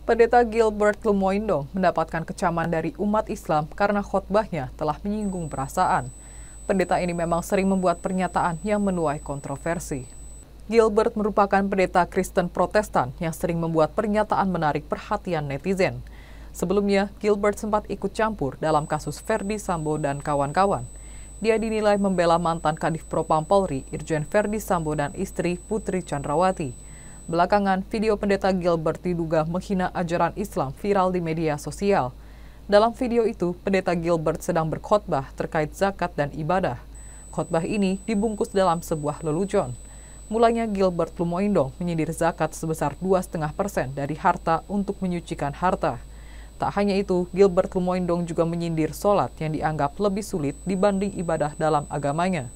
Pendeta Gilbert Lumoindo mendapatkan kecaman dari umat Islam karena khotbahnya telah menyinggung perasaan. Pendeta ini memang sering membuat pernyataan yang menuai kontroversi. Gilbert merupakan pendeta Kristen Protestan yang sering membuat pernyataan menarik perhatian netizen. Sebelumnya, Gilbert sempat ikut campur dalam kasus Ferdi Sambo dan kawan-kawan. Dia dinilai membela mantan Kadif Propam Polri, Irjen Ferdi Sambo dan istri Putri Chandrawati. Belakangan, video pendeta Gilbert diduga menghina ajaran Islam viral di media sosial. Dalam video itu, pendeta Gilbert sedang berkhotbah terkait zakat dan ibadah. Khotbah ini dibungkus dalam sebuah lelucon. Mulanya Gilbert Lumoindo menyindir zakat sebesar 2,5 persen dari harta untuk menyucikan harta. Tak hanya itu, Gilbert Lumoindong juga menyindir sholat yang dianggap lebih sulit dibanding ibadah dalam agamanya.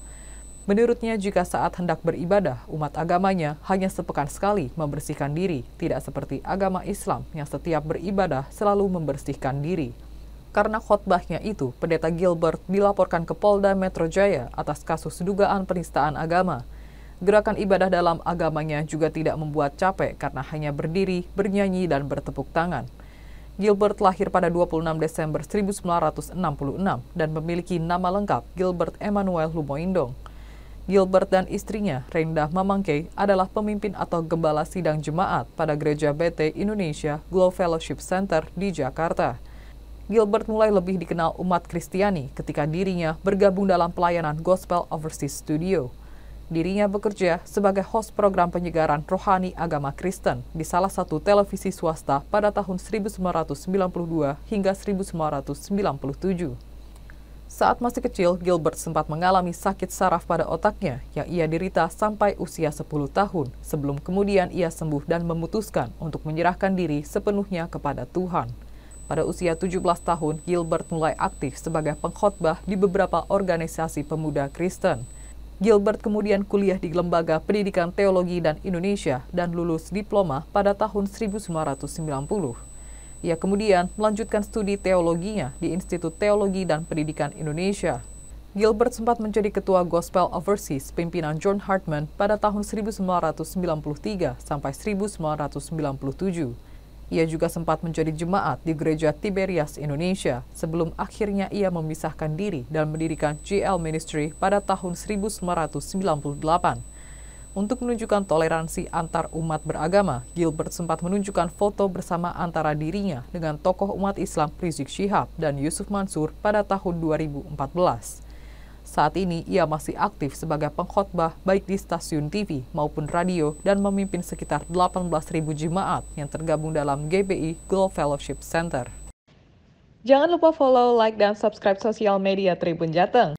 Menurutnya, jika saat hendak beribadah, umat agamanya hanya sepekan sekali membersihkan diri, tidak seperti agama Islam yang setiap beribadah selalu membersihkan diri. Karena khotbahnya itu, Pendeta Gilbert dilaporkan ke Polda Metro Jaya atas kasus dugaan penistaan agama. Gerakan ibadah dalam agamanya juga tidak membuat capek karena hanya berdiri, bernyanyi, dan bertepuk tangan. Gilbert lahir pada 26 Desember 1966 dan memiliki nama lengkap Gilbert Emmanuel Lumoindong. Gilbert dan istrinya, Rendah Mamangke, adalah pemimpin atau gembala sidang jemaat pada Gereja BT Indonesia Glow Fellowship Center di Jakarta. Gilbert mulai lebih dikenal umat Kristiani ketika dirinya bergabung dalam pelayanan Gospel Overseas Studio. Dirinya bekerja sebagai host program penyegaran rohani agama Kristen di salah satu televisi swasta pada tahun 1992 hingga 1997. Saat masih kecil, Gilbert sempat mengalami sakit saraf pada otaknya yang ia derita sampai usia 10 tahun sebelum kemudian ia sembuh dan memutuskan untuk menyerahkan diri sepenuhnya kepada Tuhan. Pada usia 17 tahun, Gilbert mulai aktif sebagai pengkhotbah di beberapa organisasi pemuda Kristen. Gilbert kemudian kuliah di Lembaga Pendidikan Teologi dan Indonesia dan lulus diploma pada tahun 1990. Ia kemudian melanjutkan studi teologinya di Institut Teologi dan Pendidikan Indonesia. Gilbert sempat menjadi ketua Gospel Overseas pimpinan John Hartman pada tahun 1993 sampai 1997. Ia juga sempat menjadi jemaat di Gereja Tiberias Indonesia sebelum akhirnya ia memisahkan diri dan mendirikan GL Ministry pada tahun 1998. Untuk menunjukkan toleransi antar umat beragama, Gilbert sempat menunjukkan foto bersama antara dirinya dengan tokoh umat Islam Rizik Syihab dan Yusuf Mansur pada tahun 2014. Saat ini, ia masih aktif sebagai pengkhotbah baik di stasiun TV maupun radio dan memimpin sekitar 18.000 jemaat yang tergabung dalam GBI Global Fellowship Center. Jangan lupa follow, like, dan subscribe sosial media Tribun Jateng.